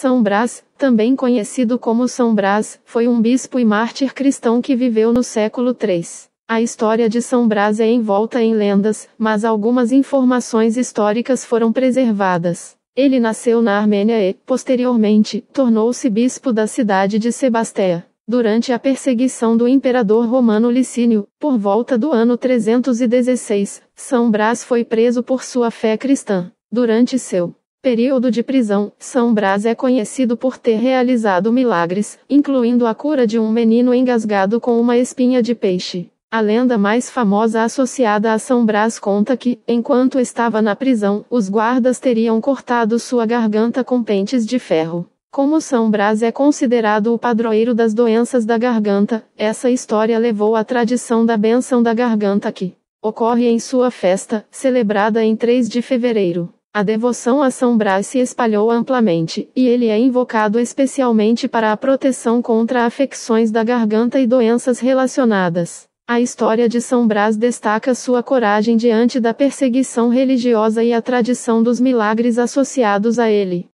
São Brás, também conhecido como São Brás, foi um bispo e mártir cristão que viveu no século III. A história de São Brás é envolta em lendas, mas algumas informações históricas foram preservadas. Ele nasceu na Armênia e, posteriormente, tornou-se bispo da cidade de Sebastéia. Durante a perseguição do imperador romano Licínio, por volta do ano 316, São Brás foi preso por sua fé cristã. Durante seu período de prisão, São Brás é conhecido por ter realizado milagres, incluindo a cura de um menino engasgado com uma espinha de peixe. A lenda mais famosa associada a São Brás conta que, enquanto estava na prisão, os guardas teriam cortado sua garganta com pentes de ferro. Como São Brás é considerado o padroeiro das doenças da garganta, essa história levou à tradição da benção da garganta que ocorre em sua festa, celebrada em 3 de fevereiro. A devoção a São Brás se espalhou amplamente, e ele é invocado especialmente para a proteção contra afecções da garganta e doenças relacionadas. A história de São Brás destaca sua coragem diante da perseguição religiosa e a tradição dos milagres associados a ele.